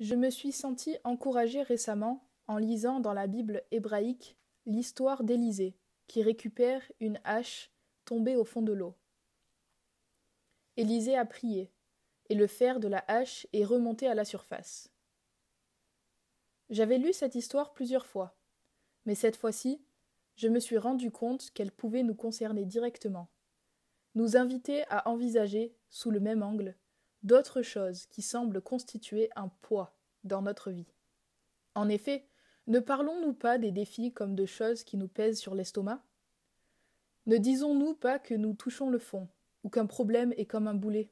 Je me suis senti encouragée récemment en lisant dans la Bible hébraïque l'histoire d'Élisée, qui récupère une hache tombée au fond de l'eau. Élisée a prié, et le fer de la hache est remonté à la surface. J'avais lu cette histoire plusieurs fois, mais cette fois-ci, je me suis rendu compte qu'elle pouvait nous concerner directement, nous inviter à envisager, sous le même angle, d'autres choses qui semblent constituer un poids dans notre vie. En effet, ne parlons-nous pas des défis comme de choses qui nous pèsent sur l'estomac Ne disons-nous pas que nous touchons le fond, ou qu'un problème est comme un boulet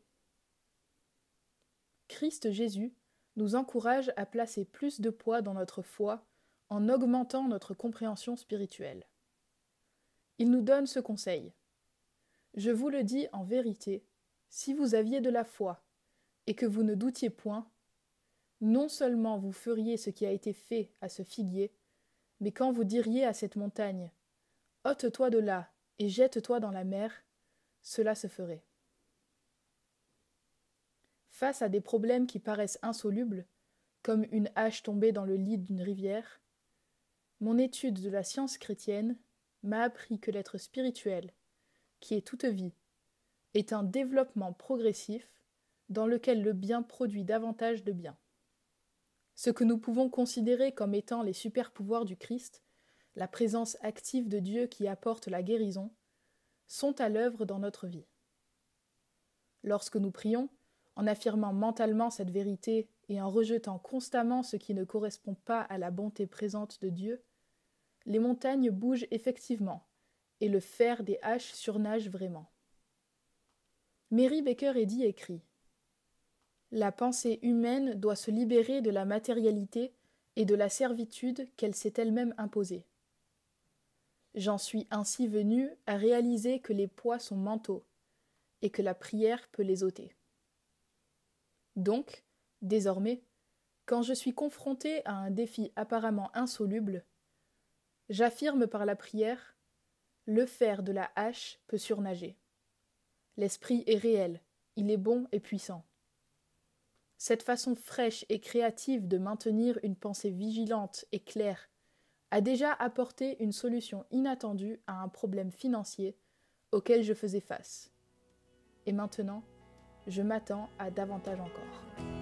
Christ Jésus nous encourage à placer plus de poids dans notre foi en augmentant notre compréhension spirituelle. Il nous donne ce conseil. Je vous le dis en vérité, si vous aviez de la foi, et que vous ne doutiez point, non seulement vous feriez ce qui a été fait à ce figuier, mais quand vous diriez à cette montagne ôte-toi de là et jette-toi dans la mer, cela se ferait. Face à des problèmes qui paraissent insolubles, comme une hache tombée dans le lit d'une rivière, mon étude de la science chrétienne m'a appris que l'être spirituel, qui est toute vie, est un développement progressif dans lequel le bien produit davantage de bien. Ce que nous pouvons considérer comme étant les super-pouvoirs du Christ, la présence active de Dieu qui apporte la guérison, sont à l'œuvre dans notre vie. Lorsque nous prions, en affirmant mentalement cette vérité et en rejetant constamment ce qui ne correspond pas à la bonté présente de Dieu, les montagnes bougent effectivement, et le fer des haches surnage vraiment. Mary Baker Eddy écrit la pensée humaine doit se libérer de la matérialité et de la servitude qu'elle s'est elle-même imposée. J'en suis ainsi venu à réaliser que les poids sont mentaux et que la prière peut les ôter. Donc, désormais, quand je suis confronté à un défi apparemment insoluble, j'affirme par la prière le fer de la hache peut surnager. L'esprit est réel, il est bon et puissant. Cette façon fraîche et créative de maintenir une pensée vigilante et claire a déjà apporté une solution inattendue à un problème financier auquel je faisais face. Et maintenant, je m'attends à davantage encore.